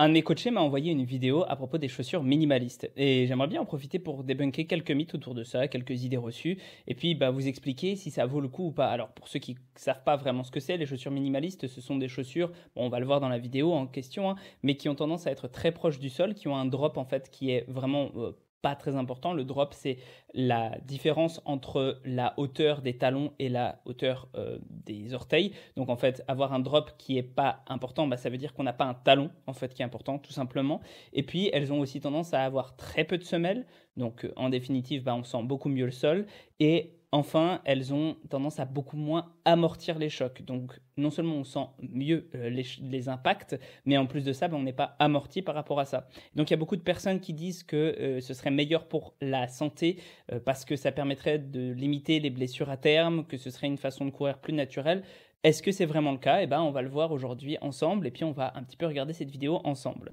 Un de mes coachés m'a envoyé une vidéo à propos des chaussures minimalistes et j'aimerais bien en profiter pour débunker quelques mythes autour de ça, quelques idées reçues et puis bah, vous expliquer si ça vaut le coup ou pas. Alors pour ceux qui ne savent pas vraiment ce que c'est, les chaussures minimalistes, ce sont des chaussures, on va le voir dans la vidéo en question, hein, mais qui ont tendance à être très proches du sol, qui ont un drop en fait qui est vraiment euh, pas très important. Le drop, c'est la différence entre la hauteur des talons et la hauteur euh, des orteils. Donc en fait, avoir un drop qui n'est pas important, bah, ça veut dire qu'on n'a pas un talon en fait qui est important, tout simplement. Et puis elles ont aussi tendance à avoir très peu de semelles. Donc euh, en définitive, bah, on sent beaucoup mieux le sol. Et Enfin, elles ont tendance à beaucoup moins amortir les chocs. Donc, non seulement on sent mieux euh, les, impacts, mais en plus de ça, ben, on n'est pas amorti par rapport à ça. Donc, il y a beaucoup de personnes qui disent que euh, ce serait meilleur pour la santé euh, parce que ça permettrait de limiter les blessures à terme, que ce serait une façon de courir plus naturelle. Est-ce que c'est vraiment le cas Eh bien, on va le voir aujourd'hui ensemble et puis on va un petit peu regarder cette vidéo ensemble.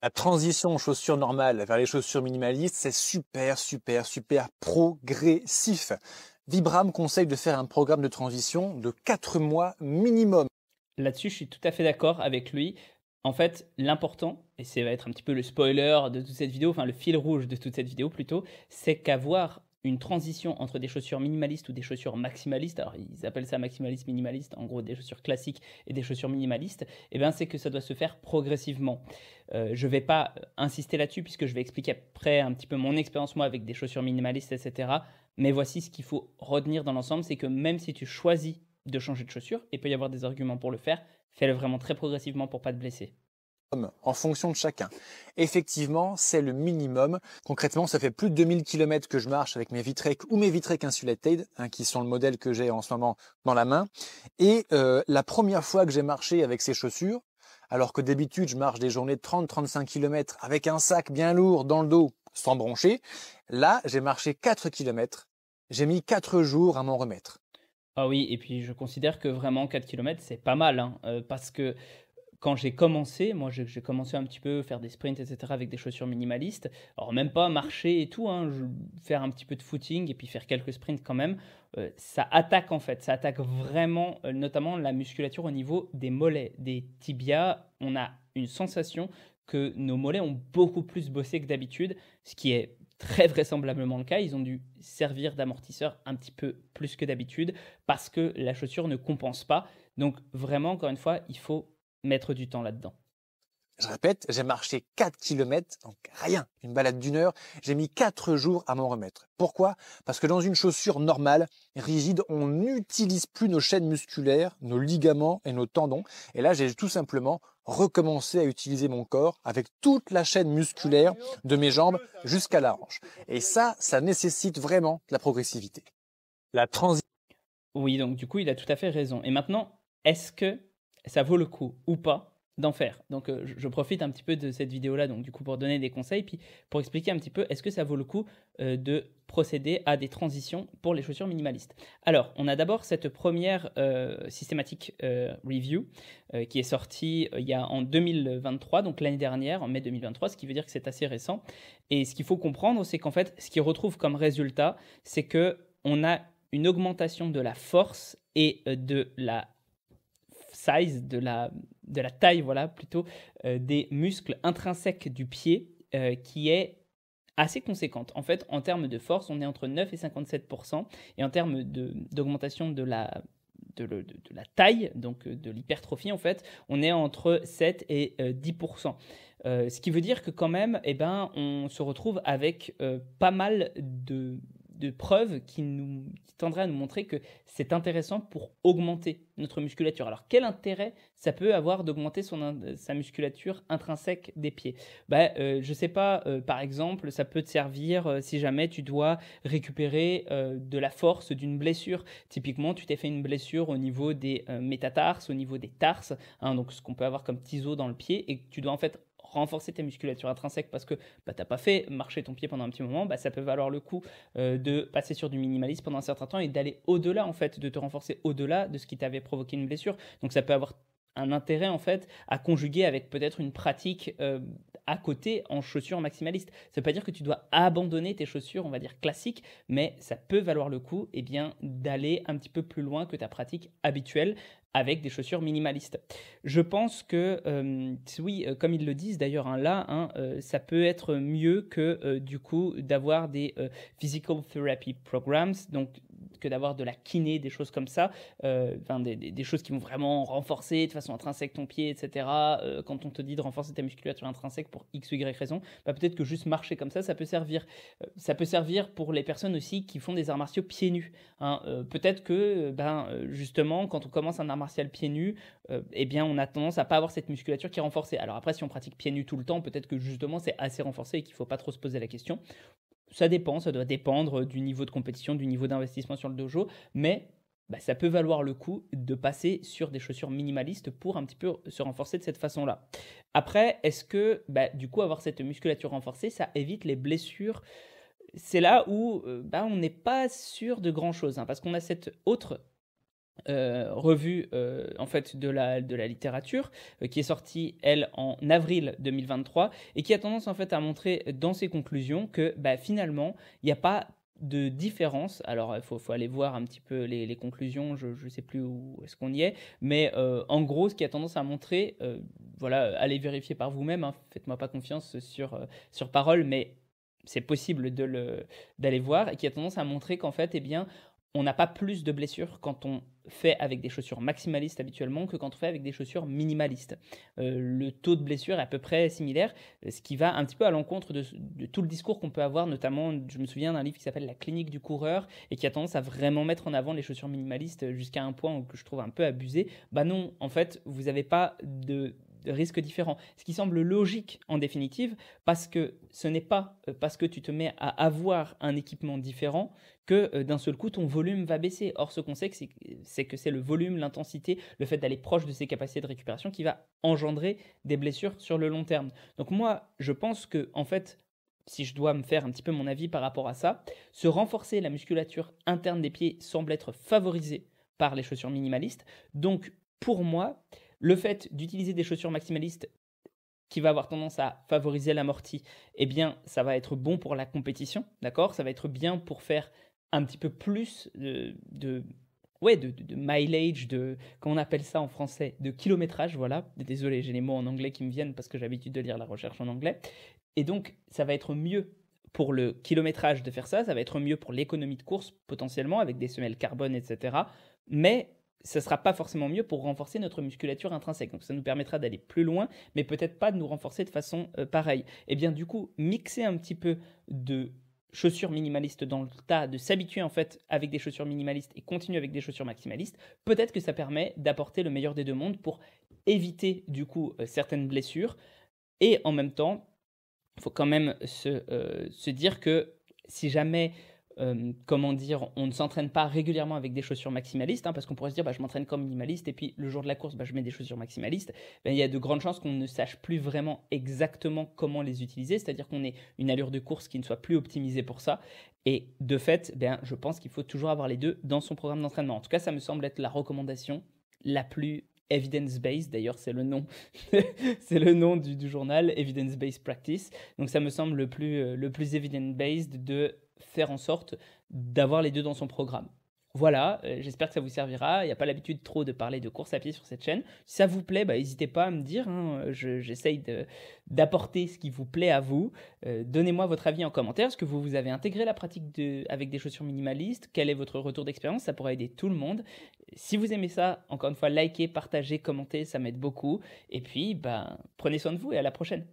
La transition aux chaussures normales vers les chaussures minimalistes, c'est super, super, super progressif. Vibram conseille de faire un programme de transition de 4 mois minimum. Là-dessus, je suis tout à fait d'accord avec lui. En fait, l'important, et ça va être un petit peu le spoiler de toute cette vidéo, enfin le fil rouge de toute cette vidéo plutôt, c'est qu'avoir une transition entre des chaussures minimalistes ou des chaussures maximalistes, alors ils appellent ça maximaliste, minimaliste, en gros des chaussures classiques et des chaussures minimalistes, et eh bien c'est que ça doit se faire progressivement. Euh, je ne vais pas insister là-dessus puisque je vais expliquer après un petit peu mon expérience moi avec des chaussures minimalistes, etc. Mais voici ce qu'il faut retenir dans l'ensemble, c'est que même si tu choisis de changer de chaussure, et peut y avoir des arguments pour le faire, fais-le vraiment très progressivement pour pas te blesser en fonction de chacun. Effectivement, c'est le minimum. Concrètement, ça fait plus de 2000 km que je marche avec mes Vitrek ou mes Vitrek Insulated, hein, qui sont le modèle que j'ai en ce moment dans la main. Et euh, la première fois que j'ai marché avec ces chaussures, alors que d'habitude je marche des journées de 30-35 km avec un sac bien lourd dans le dos, sans broncher, là j'ai marché 4 km. J'ai mis 4 jours à m'en remettre. Ah oui, et puis je considère que vraiment 4 km, c'est pas mal, hein, euh, parce que quand j'ai commencé, moi j'ai commencé un petit peu faire des sprints, etc., avec des chaussures minimalistes. Alors même pas marcher et tout, hein, faire un petit peu de footing et puis faire quelques sprints quand même, euh, ça attaque en fait, ça attaque vraiment euh, notamment la musculature au niveau des mollets, des tibias. On a une sensation que nos mollets ont beaucoup plus bossé que d'habitude, ce qui est très vraisemblablement le cas. Ils ont dû servir d'amortisseur un petit peu plus que d'habitude parce que la chaussure ne compense pas. Donc vraiment, encore une fois, il faut mettre du temps là-dedans. Je répète, j'ai marché 4 km, donc rien, une balade d'une heure, j'ai mis 4 jours à m'en remettre. Pourquoi Parce que dans une chaussure normale, rigide, on n'utilise plus nos chaînes musculaires, nos ligaments et nos tendons. Et là, j'ai tout simplement recommencé à utiliser mon corps avec toute la chaîne musculaire de mes jambes jusqu'à la hanche. Et ça, ça nécessite vraiment la progressivité. La transition. Oui, donc du coup, il a tout à fait raison. Et maintenant, est-ce que ça vaut le coup ou pas d'en faire. Donc euh, je profite un petit peu de cette vidéo-là, donc du coup pour donner des conseils, puis pour expliquer un petit peu est-ce que ça vaut le coup euh, de procéder à des transitions pour les chaussures minimalistes. Alors on a d'abord cette première euh, systématique review qui est sortie il y a en 2023, donc l'année dernière, en mai 2023, ce qui veut dire que c'est assez récent. Et ce qu'il faut comprendre, c'est qu'en fait, ce qu'il retrouve comme résultat, c'est que on a une augmentation de la force et de la size, de la, de la taille, voilà, plutôt, euh, des muscles intrinsèques du pied euh, qui est assez conséquente. En fait, en termes de force, on est entre 9 et 57%, et en termes d'augmentation de, la de, le, la taille, donc euh, de l'hypertrophie en fait, on est entre 7 et 10%. ce qui veut dire que quand même, eh ben, on se retrouve avec pas mal de, de preuves qui, nous, tendraient à nous montrer que c'est intéressant pour augmenter notre musculature. Alors quel intérêt ça peut avoir d'augmenter sa musculature intrinsèque des pieds bah, euh, Je ne sais pas, euh, par exemple, ça peut te servir euh, si jamais tu dois récupérer de la force d'une blessure. Typiquement, tu t'es fait une blessure au niveau des métatarses, au niveau des tarses, hein, donc ce qu'on peut avoir comme tiseau dans le pied, et que tu dois en fait renforcer ta musculature intrinsèque parce que bah, tu n'as pas fait marcher ton pied pendant un petit moment, bah, ça peut valoir le coup euh, de passer sur du minimalisme pendant un certain temps et d'aller au-delà, en fait, de te renforcer au-delà de ce qui t'avait provoqué une blessure. Donc ça peut avoir un intérêt en fait à conjuguer avec peut-être une pratique euh, à côté en chaussures maximalistes. Ça ne veut pas dire que tu dois abandonner tes chaussures, on va dire classiques, mais ça peut valoir le coup et eh bien d'aller un petit peu plus loin que ta pratique habituelle avec des chaussures minimalistes. Je pense que, euh, oui, euh, comme ils le disent d'ailleurs hein, là, hein, euh, ça peut être mieux que du coup d'avoir des physical therapy programs, donc que d'avoir de la kiné, des choses comme ça, euh, des, choses qui vont vraiment renforcer de façon intrinsèque ton pied, etc. Euh, quand on te dit de renforcer ta musculature intrinsèque pour x y raison, bah, peut-être que juste marcher comme ça, ça peut servir. Euh, ça peut servir pour les personnes aussi qui font des arts martiaux pieds nus. Hein. peut-être que, ben, justement, quand on commence un art martial pieds nus, eh bien, on a tendance à pas avoir cette musculature qui est renforcée. Alors après, si on pratique pieds nus tout le temps, peut-être que justement, c'est assez renforcé et qu'il faut pas trop se poser la question ça dépend, ça doit dépendre du niveau de compétition, du niveau d'investissement sur le dojo, mais bah, ça peut valoir le coup de passer sur des chaussures minimalistes pour un petit peu se renforcer de cette façon-là. Après, est-ce que bah, du coup avoir cette musculature renforcée, ça évite les blessures C'est là où euh, bah, on n'est pas sûr de grand-chose, hein, parce qu'on a cette autre euh, revue euh, en fait de la, de la littérature euh, qui est sortie elle en avril 2023 et qui a tendance en fait à montrer dans ses conclusions que bah, finalement il n'y a pas de différence. Alors, il faut, faut, aller voir un petit peu les, conclusions, je ne sais plus où est-ce qu'on y est, mais en gros, ce qui a tendance à montrer, voilà, allez vérifier par vous-même, hein, faites-moi pas confiance sur, sur parole, mais c'est possible de le, d'aller voir, et qui a tendance à montrer qu'en fait, eh bien, on n'a pas plus de blessures quand on fait avec des chaussures maximalistes habituellement que quand on fait avec des chaussures minimalistes. Euh, le taux de blessure est à peu près similaire, ce qui va un petit peu à l'encontre de, tout le discours qu'on peut avoir, notamment, je me souviens d'un livre qui s'appelle La clinique du coureur et qui a tendance à vraiment mettre en avant les chaussures minimalistes jusqu'à un point que je trouve un peu abusé. Bah non, en fait, vous n'avez pas de de risques différents. Ce qui semble logique en définitive, parce que ce n'est pas euh, parce que tu te mets à avoir un équipement différent que euh, d'un seul coup ton volume va baisser. Or, ce qu'on sait, c'est que c'est le volume, l'intensité, le fait d'aller proche de ses capacités de récupération qui va engendrer des blessures sur le long terme. Donc moi, je pense que en fait, si je dois me faire un petit peu mon avis par rapport à ça, se renforcer la musculature interne des pieds semble être favorisé par les chaussures minimalistes. Donc pour moi, le fait d'utiliser des chaussures maximalistes qui va avoir tendance à favoriser l'amorti, eh bien, ça va être bon pour la compétition, d'accord Ça va être bien pour faire un petit peu plus de, ouais, mileage, de, comment on appelle ça en français, de kilométrage, voilà. Désolé, j'ai les mots en anglais qui me viennent parce que j'ai l'habitude de lire la recherche en anglais. Et donc, ça va être mieux pour le kilométrage de faire ça, ça va être mieux pour l'économie de course potentiellement avec des semelles carbone, etc. Mais ce sera pas forcément mieux pour renforcer notre musculature intrinsèque. Donc ça nous permettra d'aller plus loin, mais peut-être pas de nous renforcer de façon euh, pareille. Et eh bien du coup, mixer un petit peu de chaussures minimalistes dans le tas, de s'habituer en fait avec des chaussures minimalistes et continuer avec des chaussures maximalistes, peut-être que ça permet d'apporter le meilleur des deux mondes pour éviter du coup euh, certaines blessures et en même temps, il faut quand même euh, se dire que si jamais euh, comment dire, on ne s'entraîne pas régulièrement avec des chaussures maximalistes, hein, parce qu'on pourrait se dire, bah, je m'entraîne comme minimaliste, et puis le jour de la course, bah, je mets des chaussures maximalistes, ben, il y a de grandes chances qu'on ne sache plus vraiment exactement comment les utiliser, c'est-à-dire qu'on ait une allure de course qui ne soit plus optimisée pour ça. Et de fait, ben, je pense qu'il faut toujours avoir les deux dans son programme d'entraînement. En tout cas, ça me semble être la recommandation la plus evidence-based, d'ailleurs c'est le nom, c'est le nom du, du journal, evidence-based practice. Donc ça me semble le plus, euh, le plus evidence-based de faire en sorte d'avoir les deux dans son programme. Voilà, euh, j'espère que ça vous servira. Il n'y a pas l'habitude trop de parler de course à pied sur cette chaîne. Si ça vous plaît, bah, n'hésitez pas à me dire. Hein. J'essaye de d'apporter ce qui vous plaît à vous. Euh, donnez-moi votre avis en commentaire. Est-ce que vous, vous avez intégré la pratique de, avec des chaussures minimalistes Quel est votre retour d'expérience Ça pourra aider tout le monde. Si vous aimez ça, encore une fois, likez, partagez, commentez, ça m'aide beaucoup. Et puis, bah, prenez soin de vous et à la prochaine.